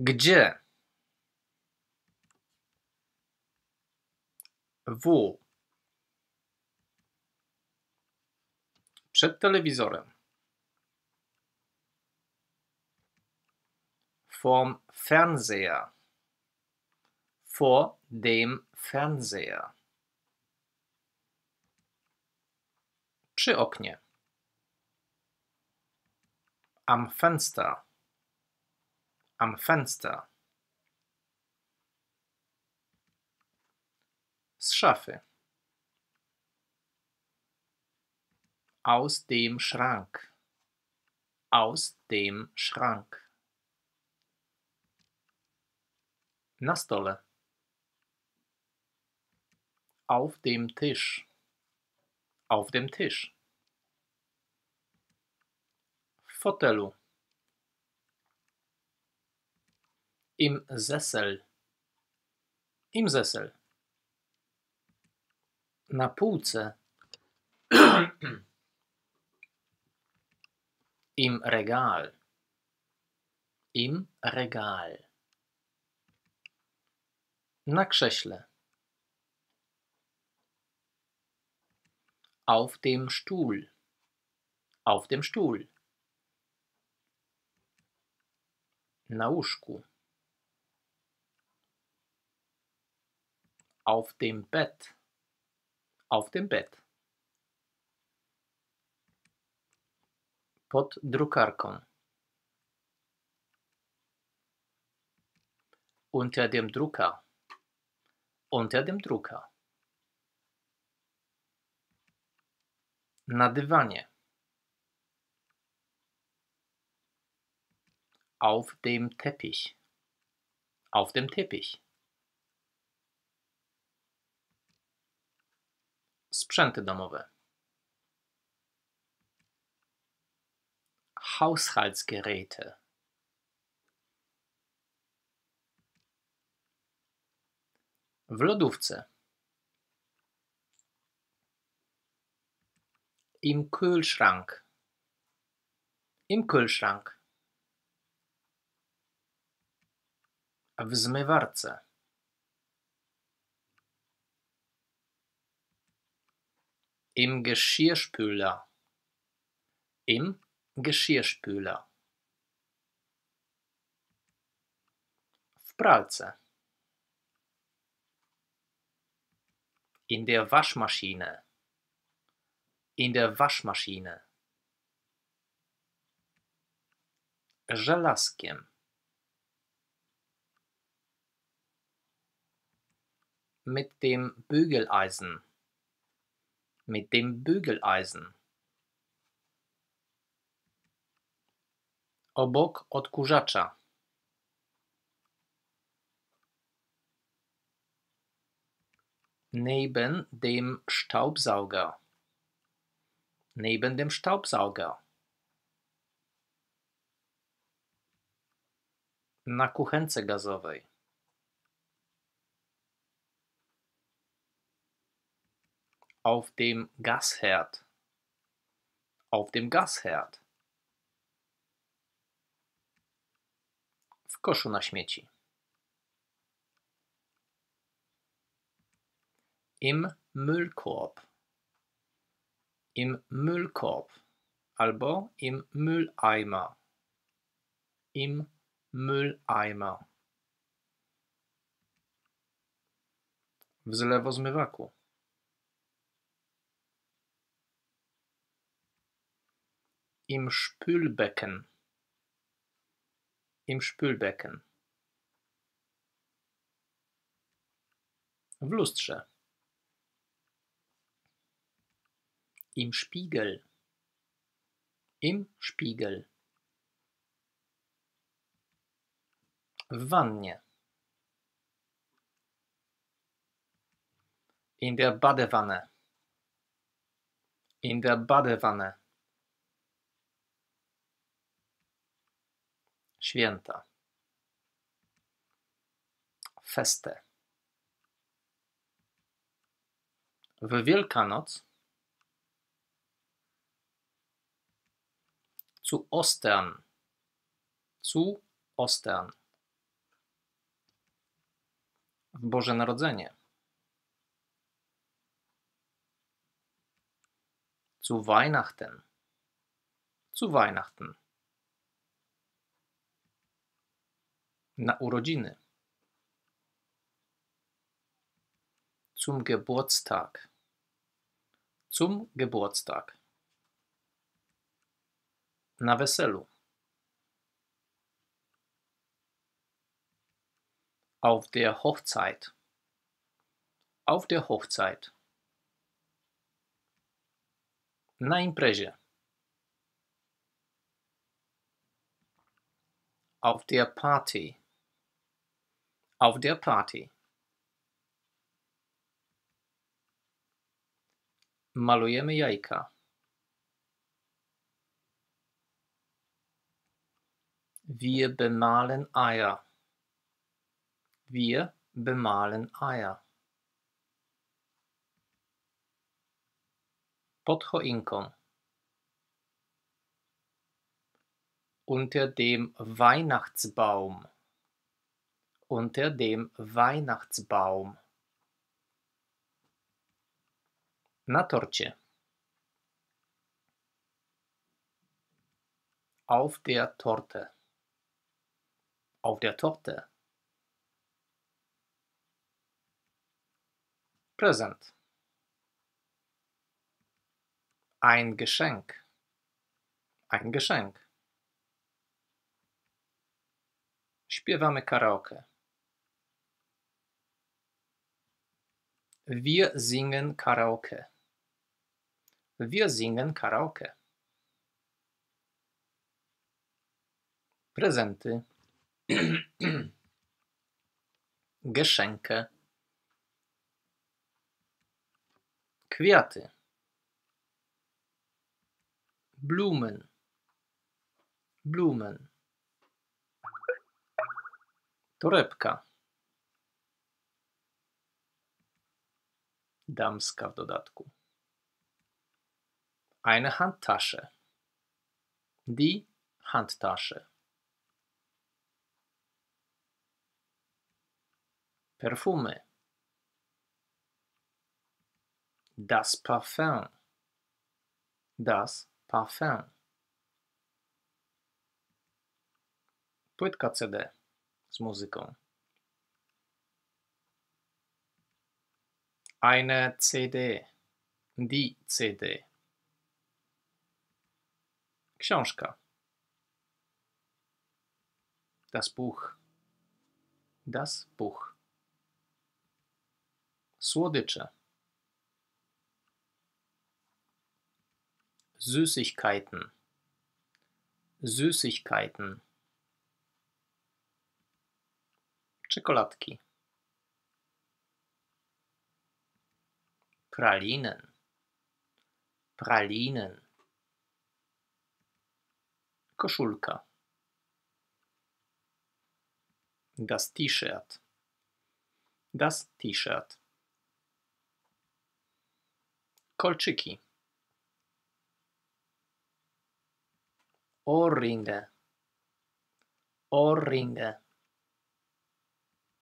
Gdzie? W. Przed telewizorem. Vom Fernseher. Vor dem Fernseher. Przy oknie. Am Fenster. am Fenster. Z szafy. Aus dem Schrank. Aus dem Schrank. Na stole. Auf dem Tisch. Auf dem Tisch. fotelu. Im Sessel. Im Sessel. Na półce. Im Regal. Im Regal. Na krześle. Auf dem Stuhl. Auf dem Stuhl. Na łóżku. auf dem Bett. Auf dem Bett. Pod Druckerkon. Unter dem Drucker. Unter dem Drucker. Na dywanie. Auf dem Teppich. Auf dem Teppich. sprzęty domowe. Haushaltsgeräte. W lodówce. Im Kühlschrank. Im Kühlschrank. W zmywarce. im Geschirrspüler, im Geschirrspüler. W pralce. In der Waschmaschine. In der Waschmaschine. Żelazkiem. Mit dem Bügeleisen. mit dem bügeleisen. Obok odkurzacza. Neben dem Staubsauger. Neben dem Staubsauger. Na kuchence gazowej. auf dem Gasherd. Auf dem Gasherd. W koszu na śmieci. Im Müllkorb. Im Müllkorb albo im Mülleimer. Im Mülleimer. W zlewozmywaku. im Spülbecken. Im Spülbecken. W lustrze. Im Spiegel. Im Spiegel. W wannie. In der Badewanne. In der Badewanne. święta. Feste, W Wielkanoc zu Ostern. Zu Ostern. W Boże Narodzenie. Zu Weihnachten. Zu Weihnachten. na urodziny. Zum Geburtstag. Zum Geburtstag. Na weselu. Auf der Hochzeit. Auf der Hochzeit. Na imprezie. Auf der Party auf der Party. Malujemy jajka. Wir bemalen Eier. Wir bemalen Eier. Pod choinką. Unter dem Weihnachtsbaum unter dem Weihnachtsbaum. Na Torcie. Auf der Torte. Auf der Torte. Present. Ein Geschenk. Ein Geschenk. Śpiewamy karaoke. Wir singen Karaoke. Wir singen Karaoke. Prezenty. Geschenke. Kwiaty. Blumen. Blumen. Torebka. damska w dodatku. Eine Handtasche. Die Handtasche. Perfumy. Das Parfum. Das Parfum. Płytka CD z muzyką. Eine CD. Die CD. Książka. Das Buch. Das Buch. Słodycze. Süßigkeiten. Süßigkeiten. Czekoladki. Pralinen. Pralinen. Koszulka. Das T-Shirt. Das T-Shirt. Kolczyki. Ohrringe. Ohrringe.